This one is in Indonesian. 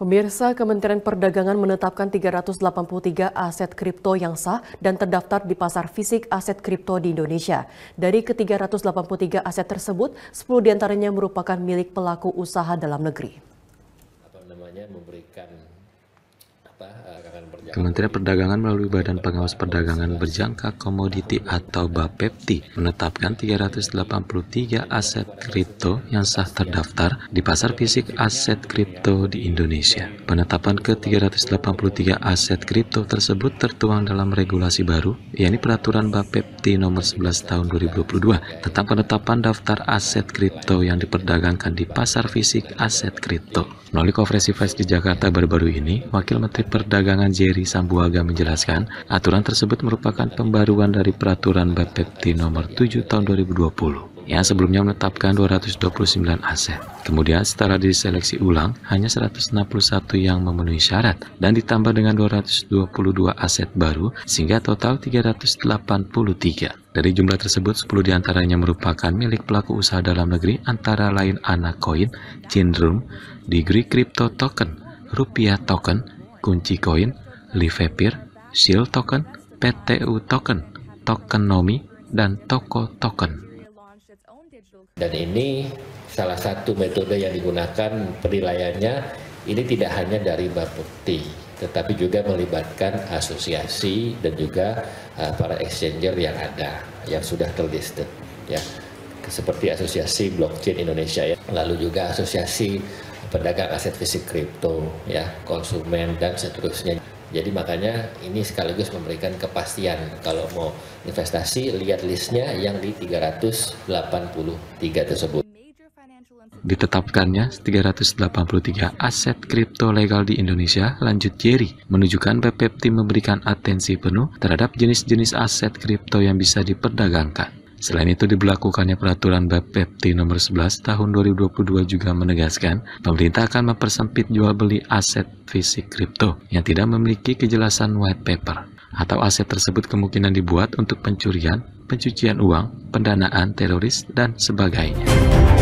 Pemirsa Kementerian Perdagangan menetapkan 383 aset kripto yang sah dan terdaftar di pasar fisik aset kripto di Indonesia. Dari ke-383 aset tersebut, 10 diantaranya merupakan milik pelaku usaha dalam negeri. Apa namanya memberikan Eh, Kementerian Perdagangan melalui Badan Pengawas Perdagangan Berjangka Komoditi atau BAPEPTI menetapkan 383 aset kripto yang sah terdaftar di pasar fisik aset kripto di Indonesia. Penetapan ke 383 aset kripto tersebut tertuang dalam regulasi baru, yakni Peraturan BAPEPTI Nomor 11 Tahun 2022 tentang penetapan daftar aset kripto yang diperdagangkan di pasar fisik aset kripto. Melalui konferensi pers di Jakarta baru-baru ini, Wakil Menteri Perdagangan Jerry Sambuaga menjelaskan, aturan tersebut merupakan pembaruan dari Peraturan Bapepti Nomor 7 Tahun 2020 yang sebelumnya menetapkan 229 aset. Kemudian setelah diseleksi ulang, hanya 161 yang memenuhi syarat dan ditambah dengan 222 aset baru sehingga total 383. Dari jumlah tersebut, 10 diantaranya merupakan milik pelaku usaha dalam negeri antara lain Anacoin, Cindrum, Degree Crypto Token, Rupiah Token, kunci koin, livepeer, seal shield token, PTU token, tokenomi, dan toko token. Dan ini salah satu metode yang digunakan penilaiannya ini tidak hanya dari Bapepti, tetapi juga melibatkan asosiasi dan juga uh, para exchanger yang ada yang sudah terlisted ya seperti asosiasi blockchain Indonesia ya lalu juga asosiasi pedagang aset fisik kripto, ya, konsumen dan seterusnya. Jadi makanya ini sekaligus memberikan kepastian kalau mau investasi lihat listnya yang di 383 tersebut. Ditetapkannya 383 aset kripto legal di Indonesia, lanjut Jerry, menunjukkan PPT memberikan atensi penuh terhadap jenis-jenis aset kripto yang bisa diperdagangkan. Selain itu diberlakukannya peraturan Bapepti nomor 11 tahun 2022 juga menegaskan pemerintah akan mempersempit jual beli aset fisik kripto yang tidak memiliki kejelasan white paper atau aset tersebut kemungkinan dibuat untuk pencurian, pencucian uang, pendanaan teroris, dan sebagainya.